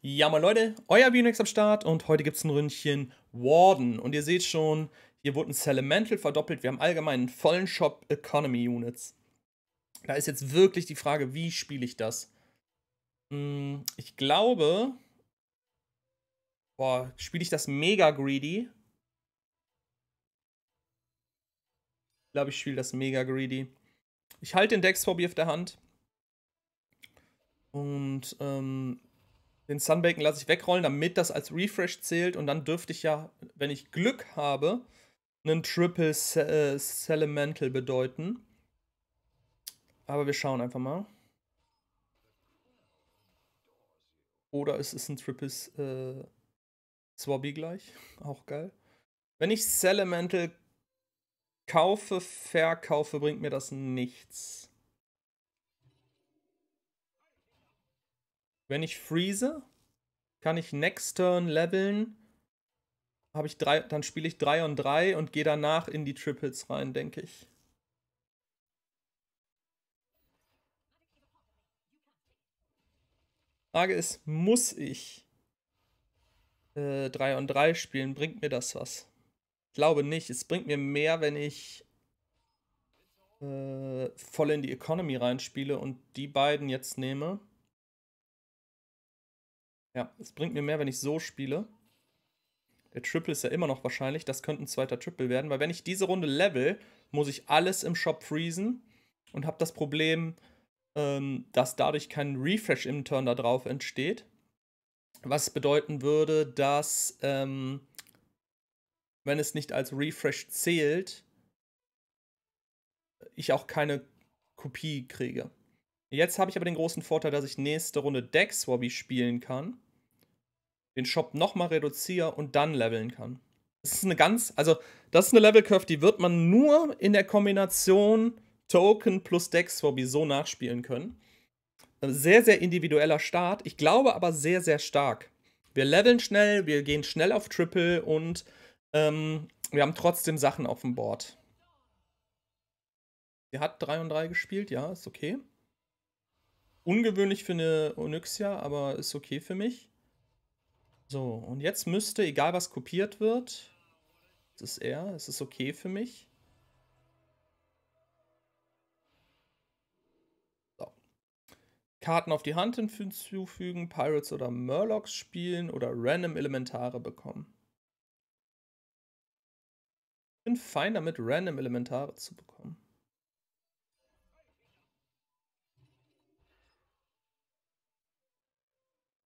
Ja, mal Leute, euer Bionex am Start und heute gibt es ein Ründchen Warden. Und ihr seht schon, hier wurden Elemental verdoppelt. Wir haben allgemein einen vollen Shop Economy Units. Da ist jetzt wirklich die Frage, wie spiele ich das? Hm, ich glaube, boah, spiele ich das mega greedy? Ich glaube, ich spiele das mega greedy. Ich halte den Dex-Hobby auf der Hand. Und ähm, den Sunbacon lasse ich wegrollen, damit das als Refresh zählt. Und dann dürfte ich ja, wenn ich Glück habe, einen Triple äh, bedeuten. Aber wir schauen einfach mal. Oder es ist ein Triple äh, Swabby gleich. Auch geil. Wenn ich Selemental kaufe, verkaufe, bringt mir das nichts. Wenn ich freeze, kann ich Next Turn leveln. Hab ich drei, dann spiele ich 3 und 3 und gehe danach in die Triples rein, denke ich. Frage ist, muss ich äh, 3 und 3 spielen? Bringt mir das was? Ich glaube nicht. Es bringt mir mehr, wenn ich äh, voll in die Economy reinspiele und die beiden jetzt nehme. Ja, es bringt mir mehr, wenn ich so spiele. Der Triple ist ja immer noch wahrscheinlich. Das könnte ein zweiter Triple werden, weil wenn ich diese Runde level, muss ich alles im Shop freezen und habe das Problem, ähm, dass dadurch kein Refresh im Turn da drauf entsteht. Was bedeuten würde, dass, ähm, wenn es nicht als Refresh zählt, ich auch keine Kopie kriege. Jetzt habe ich aber den großen Vorteil, dass ich nächste Runde Deck Swabby spielen kann, den Shop nochmal reduziere und dann leveln kann. Das ist eine ganz, also das ist eine Level Curve, die wird man nur in der Kombination Token plus Deck Swabby so nachspielen können. Sehr, sehr individueller Start, ich glaube aber sehr, sehr stark. Wir leveln schnell, wir gehen schnell auf Triple und ähm, wir haben trotzdem Sachen auf dem Board. Sie hat 3 und 3 gespielt, ja, ist okay ungewöhnlich für eine Onyxia, aber ist okay für mich. So, und jetzt müsste, egal was kopiert wird, das ist er, es ist okay für mich. So. Karten auf die Hand hinzufügen, Pirates oder Murlocs spielen oder random Elementare bekommen. Ich bin fein damit, random Elementare zu bekommen.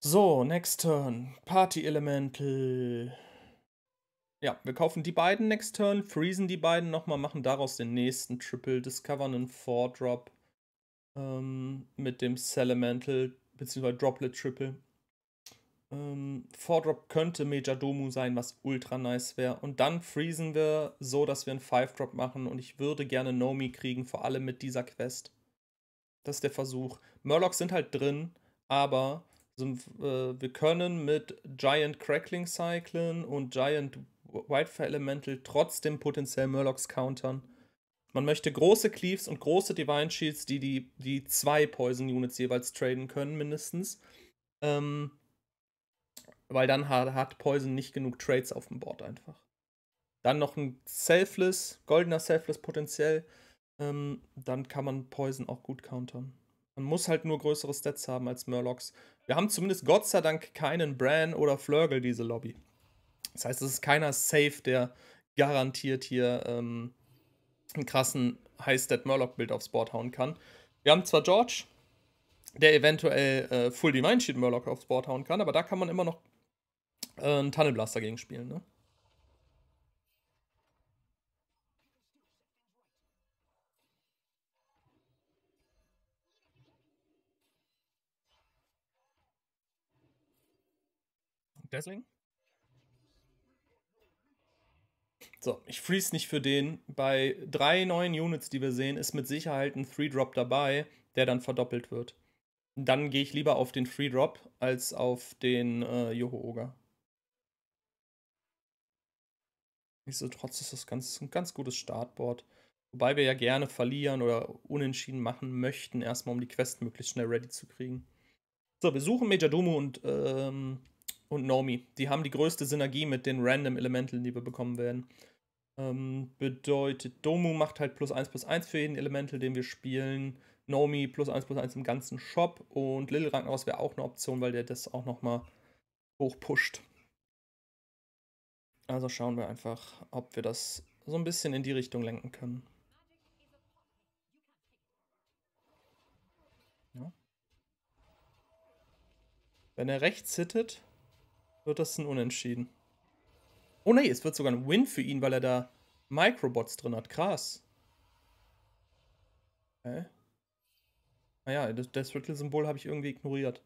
So, next turn. Party Elemental. Ja, wir kaufen die beiden next turn, freezen die beiden nochmal, machen daraus den nächsten Triple, discovern einen 4-Drop ähm, mit dem Celemental, beziehungsweise Droplet Triple. 4-Drop ähm, könnte Major Domu sein, was ultra nice wäre. Und dann freezen wir so, dass wir einen 5-Drop machen und ich würde gerne Nomi kriegen, vor allem mit dieser Quest. Das ist der Versuch. Murlocs sind halt drin, aber sind, äh, wir können mit Giant Crackling cyclen und Giant Whitefire Elemental trotzdem potenziell Murlocs countern. Man möchte große Cleaves und große Divine Shields, die die, die zwei Poison Units jeweils traden können, mindestens. Ähm, weil dann hat, hat Poison nicht genug Trades auf dem Board einfach. Dann noch ein Selfless, goldener Selfless potenziell. Ähm, dann kann man Poison auch gut countern. Man muss halt nur größere Stats haben als Murlocs. Wir haben zumindest Gott sei Dank keinen Bran oder Flurgle, diese Lobby. Das heißt, es ist keiner safe, der garantiert hier ähm, einen krassen High-Stat Murloc-Bild aufs Board hauen kann. Wir haben zwar George, der eventuell äh, Full Divine Sheet Murloc aufs Board hauen kann, aber da kann man immer noch äh, einen Tunnelblaster gegen spielen. Ne? deswegen. So, ich freeze nicht für den. Bei drei neuen Units, die wir sehen, ist mit Sicherheit ein Free drop dabei, der dann verdoppelt wird. Dann gehe ich lieber auf den Free drop als auf den äh, Joho-Oger. Nichtsdestotrotz ist das ganz, ein ganz gutes Startboard. Wobei wir ja gerne verlieren oder unentschieden machen möchten, erstmal um die Quest möglichst schnell ready zu kriegen. So, wir suchen Major Domo und ähm, und Nomi. Die haben die größte Synergie mit den random Elementen, die wir bekommen werden. Ähm, bedeutet, Domu macht halt plus 1 plus 1 für jeden Elemental, den wir spielen. Nomi plus 1 plus 1 im ganzen Shop und Little Rankenhaus wäre auch eine Option, weil der das auch nochmal hochpusht. Also schauen wir einfach, ob wir das so ein bisschen in die Richtung lenken können. Ja. Wenn er rechts hittet, wird das ein Unentschieden? Oh nee, es wird sogar ein Win für ihn, weil er da Microbots drin hat. Krass. Hä? Naja, ah das, das Riddle-Symbol habe ich irgendwie ignoriert.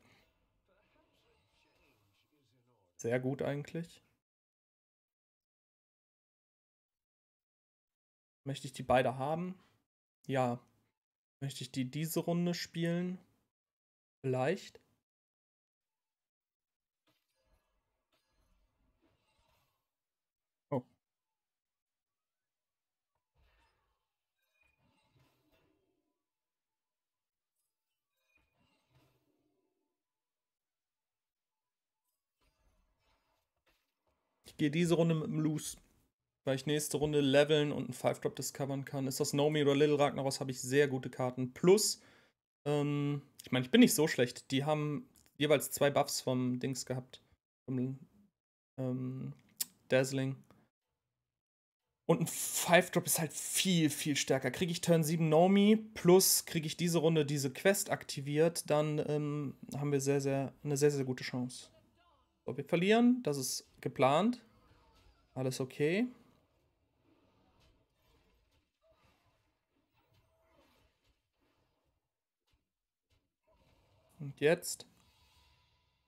Sehr gut eigentlich. Möchte ich die beide haben? Ja. Möchte ich die diese Runde spielen? Vielleicht. gehe diese Runde mit dem Loose, weil ich nächste Runde leveln und einen Five-Drop discovern kann. Ist das Nomi oder Little Ragnaros, habe ich sehr gute Karten. Plus, ähm, ich meine, ich bin nicht so schlecht. Die haben jeweils zwei Buffs vom Dings gehabt. Vom ähm, Dazzling. Und ein Five-Drop ist halt viel, viel stärker. Kriege ich Turn 7 Nomi, plus kriege ich diese Runde diese Quest aktiviert, dann ähm, haben wir sehr, sehr, eine sehr, sehr gute Chance. So, wir verlieren. Das ist geplant. Alles okay. Und jetzt?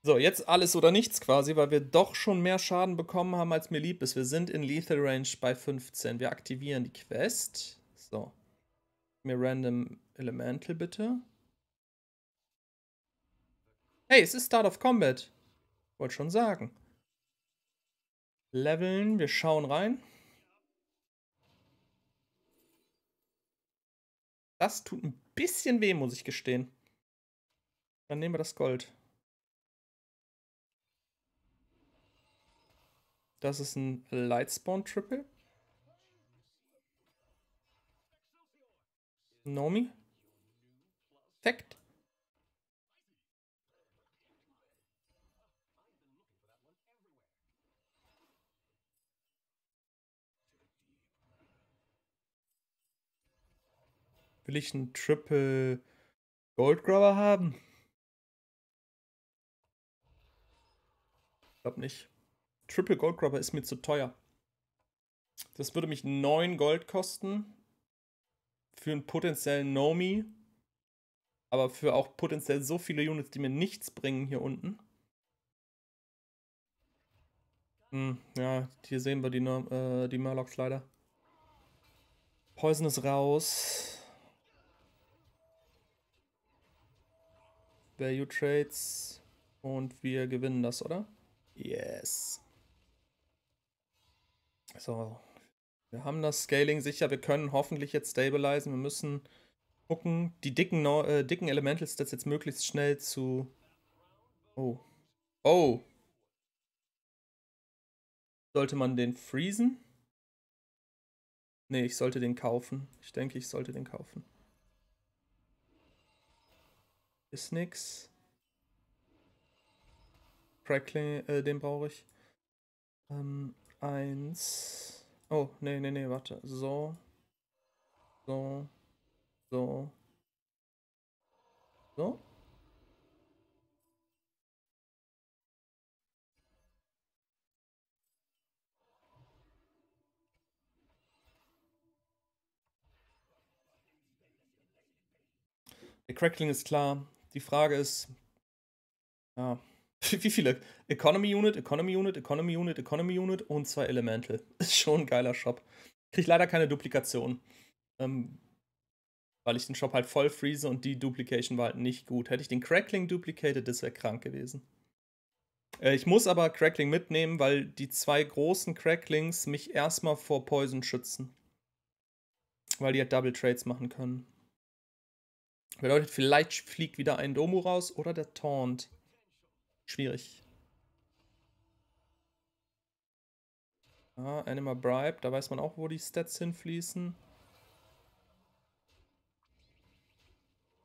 So, jetzt alles oder nichts quasi, weil wir doch schon mehr Schaden bekommen haben, als mir lieb ist. Wir sind in Lethal Range bei 15. Wir aktivieren die Quest. So. Mir Random Elemental bitte. Hey, es ist Start of Combat. Wollte schon sagen. Leveln, wir schauen rein. Das tut ein bisschen weh, muss ich gestehen. Dann nehmen wir das Gold. Das ist ein Lightspawn Triple. Nomi. Fact. Will ich einen Triple Goldgrubber haben? Ich glaube nicht. Triple Gold Goldgrubber ist mir zu teuer. Das würde mich 9 Gold kosten. Für einen potenziellen Nomi. Aber für auch potenziell so viele Units, die mir nichts bringen hier unten. Hm, ja, hier sehen wir die, äh, die Murlocs leider. Poison ist raus. Value Trades und wir gewinnen das, oder? Yes. So, wir haben das Scaling sicher. Wir können hoffentlich jetzt stabilisieren. Wir müssen gucken, die dicken, äh, dicken Elemental Stats jetzt möglichst schnell zu... Oh. Oh. Sollte man den freezen? Ne, ich sollte den kaufen. Ich denke, ich sollte den kaufen. Ist nix. Crackling, äh, den brauche ich. Ähm, eins. Oh, nee, nee, nee, warte. So. So. So. So. Der Crackling ist klar. Die Frage ist, ah, wie viele? Economy Unit, Economy Unit, Economy Unit, Economy Unit und zwei Elemental. Ist schon ein geiler Shop. Krieg leider keine Duplikation. Ähm, weil ich den Shop halt voll freeze und die Duplication war halt nicht gut. Hätte ich den Crackling duplicated, das wäre krank gewesen. Äh, ich muss aber Crackling mitnehmen, weil die zwei großen Cracklings mich erstmal vor Poison schützen. Weil die halt Double Trades machen können. Bedeutet, vielleicht fliegt wieder ein Domo raus oder der Taunt. Schwierig. Ah, Animal Bribe, da weiß man auch, wo die Stats hinfließen.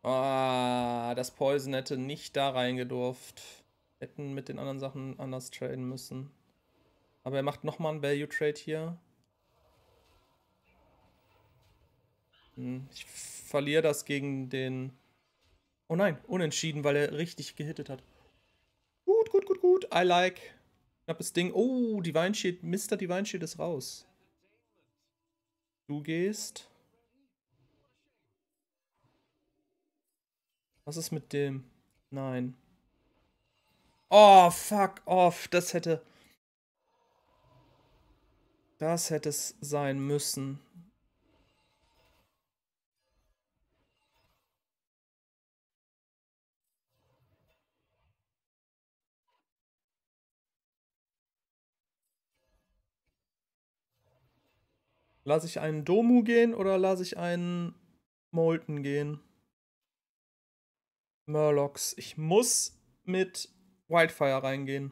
Ah, das Poison hätte nicht da reingedurft. Hätten mit den anderen Sachen anders traden müssen. Aber er macht nochmal einen Value Trade hier. Hm, ich verliere das gegen den. Oh nein, unentschieden, weil er richtig gehittet hat. Gut, gut, gut, gut. I like. Knappes Ding. Oh, Divine Shield. Mr. Divine Shield ist raus. Du gehst. Was ist mit dem? Nein. Oh, fuck off. Das hätte... Das hätte es sein müssen. Lass ich einen Domu gehen oder lass ich einen Molten gehen? Murlocs. Ich muss mit Wildfire reingehen.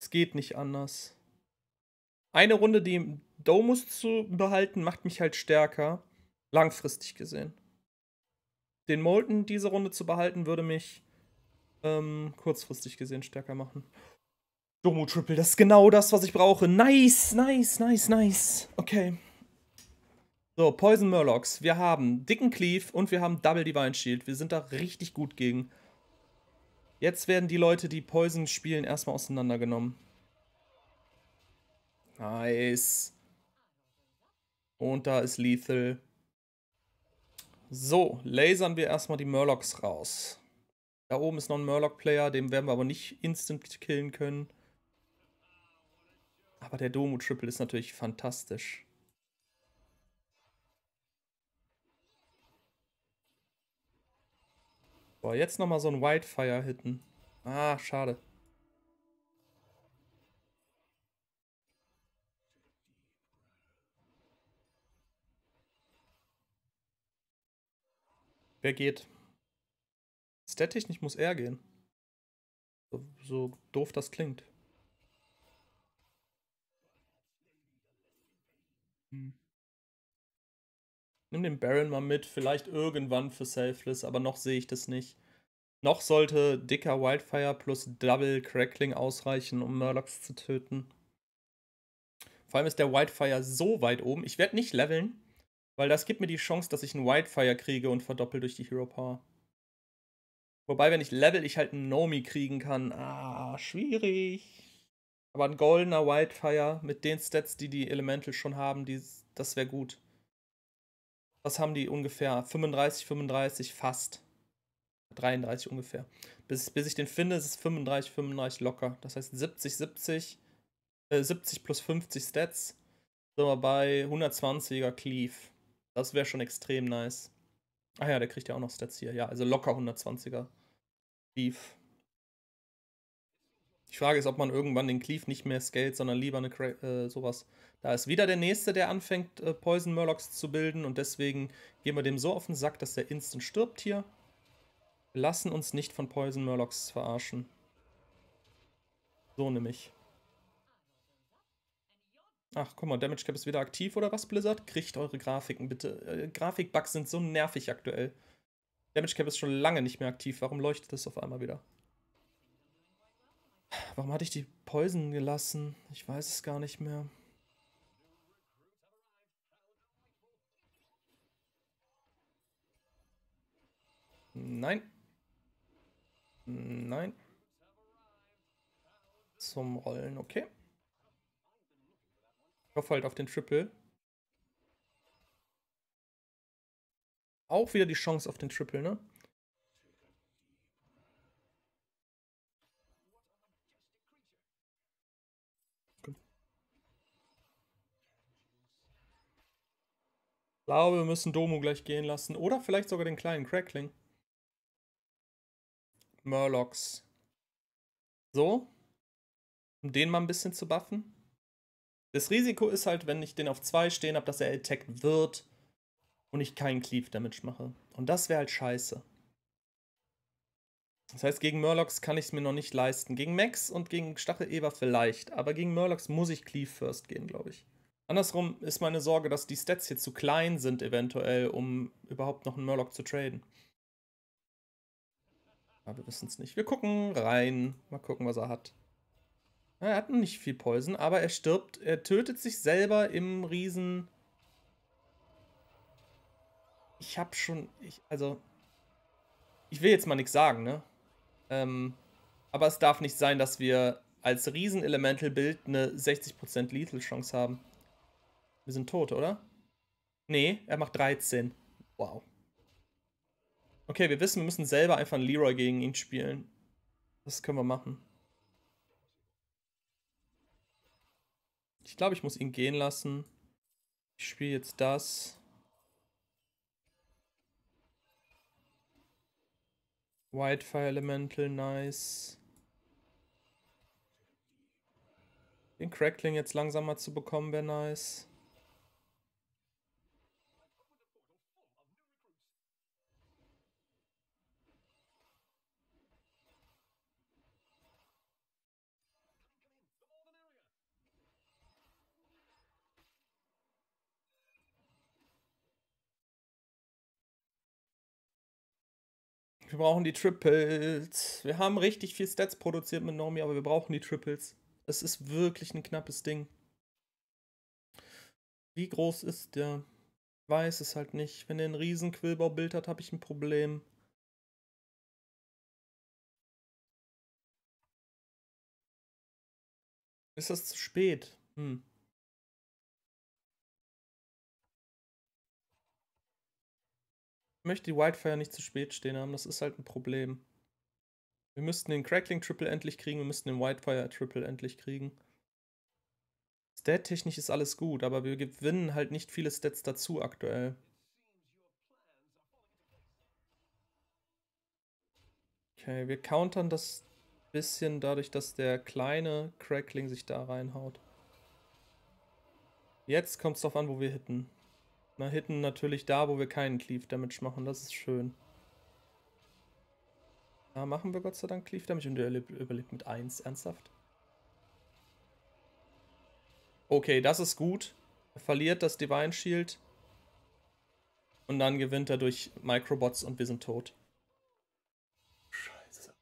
Es geht nicht anders. Eine Runde die Domus zu behalten, macht mich halt stärker. Langfristig gesehen. Den Molten diese Runde zu behalten, würde mich ähm, kurzfristig gesehen stärker machen. Domo Triple, das ist genau das, was ich brauche. Nice, nice, nice, nice. Okay. So, Poison Murlocs. Wir haben dicken Cleave und wir haben Double Divine Shield. Wir sind da richtig gut gegen. Jetzt werden die Leute, die Poison spielen, erstmal auseinandergenommen. Nice. Und da ist Lethal. So, lasern wir erstmal die Murlocs raus. Da oben ist noch ein Murloc-Player, den werden wir aber nicht instant killen können. Aber der Domo-Triple ist natürlich fantastisch. Boah, jetzt nochmal so ein Wildfire hitten. Ah, schade. Wer geht? Static nicht muss er gehen. So, so doof das klingt. Nimm den Baron mal mit, vielleicht irgendwann für Selfless, aber noch sehe ich das nicht. Noch sollte dicker Wildfire plus Double Crackling ausreichen, um Murlocs zu töten. Vor allem ist der Wildfire so weit oben. Ich werde nicht leveln, weil das gibt mir die Chance, dass ich einen Wildfire kriege und verdoppel durch die Hero Power. Wobei, wenn ich level, ich halt einen Nomi kriegen kann. Ah, schwierig. Aber ein goldener Wildfire mit den Stats, die die Elemental schon haben, die, das wäre gut was haben die ungefähr? 35, 35, fast. 33 ungefähr. Bis, bis ich den finde, ist es 35, 35 locker. Das heißt 70, 70, äh, 70 plus 50 Stats. Sind wir bei 120er Cleave. Das wäre schon extrem nice. Ah ja, der kriegt ja auch noch Stats hier. Ja, also locker 120er Cleave. Die Frage ist, ob man irgendwann den Cleave nicht mehr scaled, sondern lieber eine äh, sowas. Da ist wieder der nächste, der anfängt, äh, Poison Murlocs zu bilden und deswegen gehen wir dem so auf den Sack, dass der instant stirbt hier. Wir lassen uns nicht von Poison Murlocs verarschen. So nämlich. Ach, guck mal, Damage Cap ist wieder aktiv oder was, Blizzard? Kriegt eure Grafiken bitte. Äh, Grafikbugs sind so nervig aktuell. Damage Cap ist schon lange nicht mehr aktiv. Warum leuchtet das auf einmal wieder? Warum hatte ich die Poison gelassen? Ich weiß es gar nicht mehr. Nein. Nein. Zum Rollen, okay. Ich hoffe halt auf den Triple. Auch wieder die Chance auf den Triple, ne? Ich glaube, wir müssen Domo gleich gehen lassen. Oder vielleicht sogar den kleinen Crackling. Murlocs. So. Um den mal ein bisschen zu buffen. Das Risiko ist halt, wenn ich den auf 2 stehen habe, dass er attacked wird und ich keinen Cleave Damage mache. Und das wäre halt scheiße. Das heißt, gegen Murlocs kann ich es mir noch nicht leisten. Gegen Max und gegen Stachel-Eber vielleicht. Aber gegen Murlocs muss ich Cleave First gehen, glaube ich. Andersrum ist meine Sorge, dass die Stats hier zu klein sind, eventuell, um überhaupt noch einen Murloc zu traden. Aber wir wissen es nicht. Wir gucken rein. Mal gucken, was er hat. Er hat nicht viel Poison, aber er stirbt. Er tötet sich selber im Riesen. Ich hab schon. Ich, also. Ich will jetzt mal nichts sagen, ne? Ähm, aber es darf nicht sein, dass wir als Riesenelemental-Bild eine 60% Lethal-Chance haben. Wir sind tot, oder? Nee, er macht 13. Wow. Okay, wir wissen, wir müssen selber einfach einen Leroy gegen ihn spielen. Das können wir machen. Ich glaube, ich muss ihn gehen lassen. Ich spiele jetzt das. Wildfire Elemental, nice. Den Crackling jetzt langsamer zu bekommen wäre nice. Wir brauchen die Triples. Wir haben richtig viel Stats produziert mit Nomi, aber wir brauchen die Triples. Es ist wirklich ein knappes Ding. Wie groß ist der? Ich Weiß es halt nicht. Wenn der einen riesen Quillbau-Bild hat, habe ich ein Problem. Ist das zu spät? Hm. möchte die Wildfire nicht zu spät stehen haben. Das ist halt ein Problem. Wir müssten den Crackling Triple endlich kriegen, wir müssten den Wildfire Triple endlich kriegen. Stat-technisch ist alles gut, aber wir gewinnen halt nicht viele Stats dazu aktuell. Okay, wir countern das bisschen dadurch, dass der kleine Crackling sich da reinhaut. Jetzt kommt es darauf an, wo wir hitten. Na, hitten natürlich da, wo wir keinen Cleave Damage machen, das ist schön. Da machen wir Gott sei Dank Cleave Damage und der überlebt mit 1, ernsthaft. Okay, das ist gut. Er verliert das Divine Shield. Und dann gewinnt er durch Microbots und wir sind tot. Scheiße.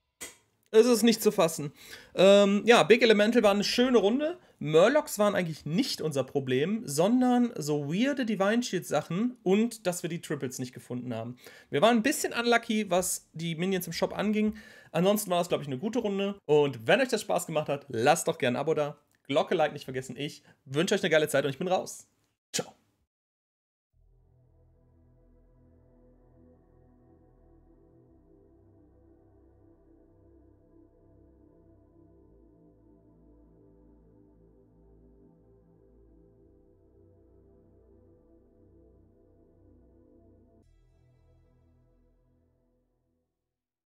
Es ist nicht zu fassen. Ähm, ja, Big Elemental war eine schöne Runde. Murlocs waren eigentlich nicht unser Problem, sondern so weirde Divine Shield Sachen und dass wir die Triples nicht gefunden haben. Wir waren ein bisschen unlucky, was die Minions im Shop anging. Ansonsten war das, glaube ich, eine gute Runde. Und wenn euch das Spaß gemacht hat, lasst doch gerne ein Abo da. Glocke like nicht vergessen. Ich wünsche euch eine geile Zeit und ich bin raus.